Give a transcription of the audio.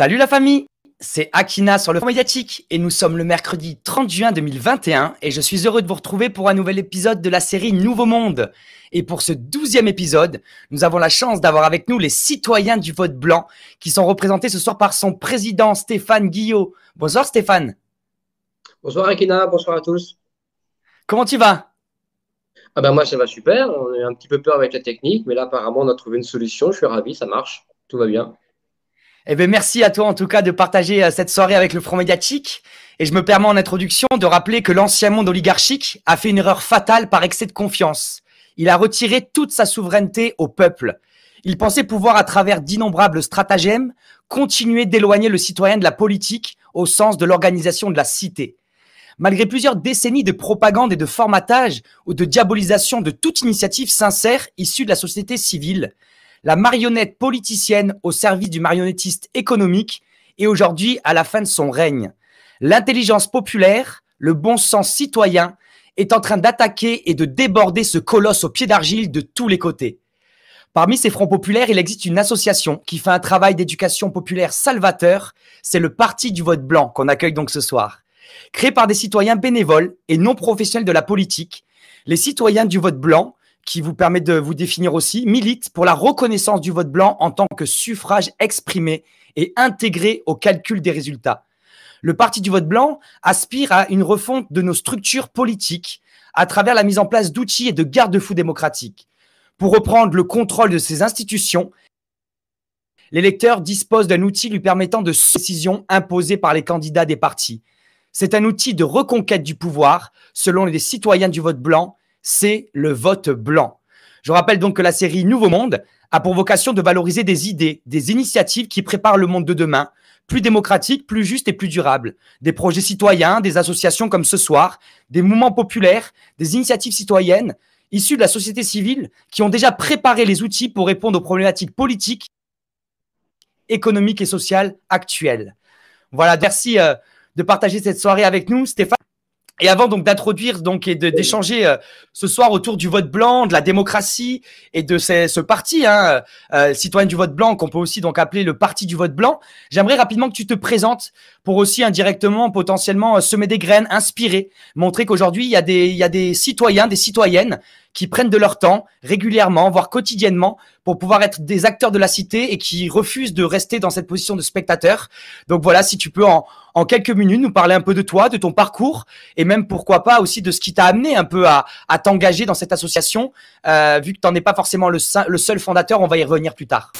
Salut la famille c'est Akina sur le médiatique et nous sommes le mercredi 30 juin 2021 et je suis heureux de vous retrouver pour un nouvel épisode de la série Nouveau Monde. Et pour ce douzième épisode, nous avons la chance d'avoir avec nous les citoyens du vote blanc qui sont représentés ce soir par son président Stéphane Guillot. Bonsoir Stéphane. Bonsoir Akina, bonsoir à tous. Comment tu vas Ah ben moi ça va super, on a un petit peu peur avec la technique mais là apparemment on a trouvé une solution, je suis ravi, ça marche, tout va bien. Eh ben, merci à toi en tout cas de partager euh, cette soirée avec le Front médiatique. Et je me permets en introduction de rappeler que l'ancien monde oligarchique a fait une erreur fatale par excès de confiance. Il a retiré toute sa souveraineté au peuple. Il pensait pouvoir, à travers d'innombrables stratagèmes, continuer d'éloigner le citoyen de la politique au sens de l'organisation de la cité. Malgré plusieurs décennies de propagande et de formatage ou de diabolisation de toute initiative sincère issue de la société civile, la marionnette politicienne au service du marionnettiste économique et aujourd'hui à la fin de son règne. L'intelligence populaire, le bon sens citoyen est en train d'attaquer et de déborder ce colosse au pied d'argile de tous les côtés. Parmi ces fronts populaires, il existe une association qui fait un travail d'éducation populaire salvateur, c'est le Parti du vote blanc qu'on accueille donc ce soir. Créé par des citoyens bénévoles et non professionnels de la politique, les citoyens du vote blanc qui vous permet de vous définir aussi, milite pour la reconnaissance du vote blanc en tant que suffrage exprimé et intégré au calcul des résultats. Le Parti du vote blanc aspire à une refonte de nos structures politiques à travers la mise en place d'outils et de garde-fous démocratiques. Pour reprendre le contrôle de ces institutions, l'électeur dispose d'un outil lui permettant de décision imposées par les candidats des partis. C'est un outil de reconquête du pouvoir selon les citoyens du vote blanc c'est le vote blanc. Je rappelle donc que la série Nouveau Monde a pour vocation de valoriser des idées, des initiatives qui préparent le monde de demain, plus démocratique, plus juste et plus durable. Des projets citoyens, des associations comme ce soir, des mouvements populaires, des initiatives citoyennes issues de la société civile qui ont déjà préparé les outils pour répondre aux problématiques politiques, économiques et sociales actuelles. Voilà, merci euh, de partager cette soirée avec nous, Stéphane. Et avant donc d'introduire donc et d'échanger euh, ce soir autour du vote blanc, de la démocratie et de ce parti hein, euh, citoyen du vote blanc qu'on peut aussi donc appeler le parti du vote blanc, j'aimerais rapidement que tu te présentes pour aussi indirectement potentiellement euh, semer des graines, inspirer, montrer qu'aujourd'hui il il y a des citoyens, des citoyennes qui prennent de leur temps régulièrement, voire quotidiennement, pour pouvoir être des acteurs de la cité et qui refusent de rester dans cette position de spectateur. Donc voilà, si tu peux en, quelques minutes nous parler un peu de toi, de ton parcours et même pourquoi pas aussi de ce qui t'a amené un peu à, t'engager dans cette association, euh, vu que tu n'en es pas forcément le, le seul fondateur, on va y revenir plus tard.